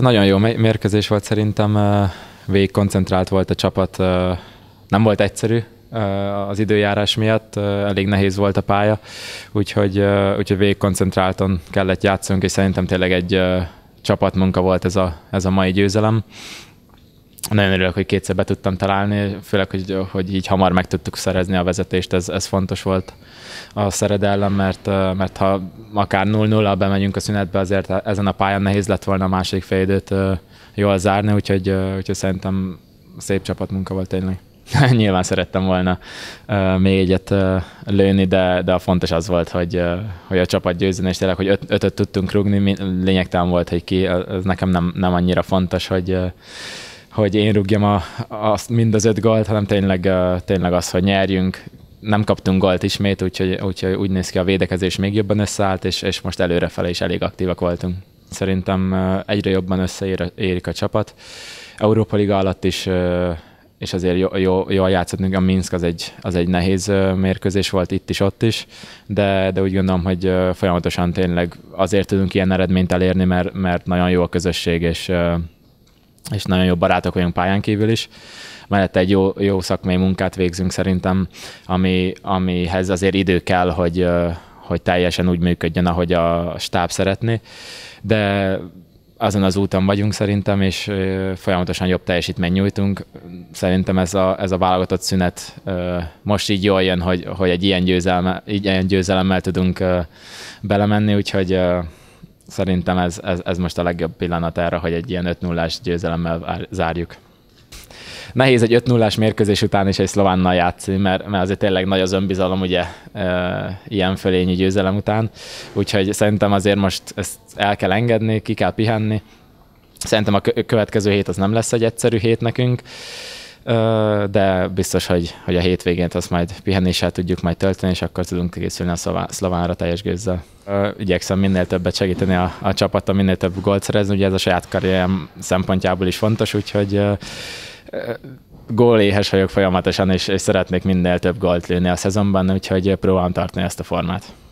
nagyon jó mérkőzés volt szerintem, végig koncentrált volt a csapat, nem volt egyszerű az időjárás miatt, elég nehéz volt a pálya, úgyhogy, úgyhogy végig koncentráltan kellett játszunk, és szerintem tényleg egy csapatmunka volt ez a, ez a mai győzelem nagyon örülök, hogy kétszer be tudtam találni, főleg, hogy, hogy így hamar meg tudtuk szerezni a vezetést, ez, ez fontos volt a Szered ellen, mert, mert ha akár 0-0-al bemegyünk a szünetbe, azért ezen a pályán nehéz lett volna a másik fél időt jól zárni, úgyhogy, úgyhogy szerintem szép csapatmunka volt tényleg. Nyilván szerettem volna még egyet lőni, de, de a fontos az volt, hogy, hogy a csapat győzön, és tényleg, hogy öt, ötöt tudtunk rúgni, lényegtelen volt, hogy ki, ez nekem nem, nem annyira fontos, hogy hogy én rúgjam a, azt mind az öt gólt, hanem tényleg, tényleg az, hogy nyerjünk. Nem kaptunk gólt ismét, úgyhogy, úgyhogy úgy néz ki a védekezés még jobban összeállt, és, és most előrefele is elég aktívak voltunk. Szerintem egyre jobban összeérik a csapat. Európa Liga alatt is és azért jó, jó, jól játszottunk, a Minsk az egy, az egy nehéz mérkőzés volt itt is, ott is, de, de úgy gondolom, hogy folyamatosan tényleg azért tudunk ilyen eredményt elérni, mert, mert nagyon jó a közösség, és, és nagyon jó barátok vagyunk pályán kívül is. Mellette egy jó, jó szakmai munkát végzünk szerintem, ami, amihez azért idő kell, hogy, hogy teljesen úgy működjön, ahogy a stáb szeretné, de azon az úton vagyunk szerintem, és folyamatosan jobb teljesítmény nyújtunk. Szerintem ez a, ez a válogatott szünet most így jól jön, hogy, hogy egy ilyen, győzelme, ilyen győzelemmel tudunk belemenni, úgyhogy Szerintem ez, ez, ez most a legjobb pillanat erre, hogy egy ilyen 5 0 győzelemmel zárjuk. Nehéz egy 5 0 mérkőzés után is egy szlovánnal játszani, mert, mert azért tényleg nagy az önbizalom ugye e, ilyen fölényi győzelem után, úgyhogy szerintem azért most ezt el kell engedni, ki kell pihenni. Szerintem a következő hét az nem lesz egy egyszerű hét nekünk, de biztos, hogy, hogy a hétvégén, azt majd pihenéssel tudjuk majd tölteni, és akkor tudunk készülni a szlovánra teljes gőzzel. Igyekszem minél többet segíteni a, a csapattal, minél több gólt szerezni, ugye ez a saját karrierem szempontjából is fontos, úgyhogy góléhes vagyok folyamatosan, és, és szeretnék minél több gólt lőni a szezonban, úgyhogy próbálom tartani ezt a formát.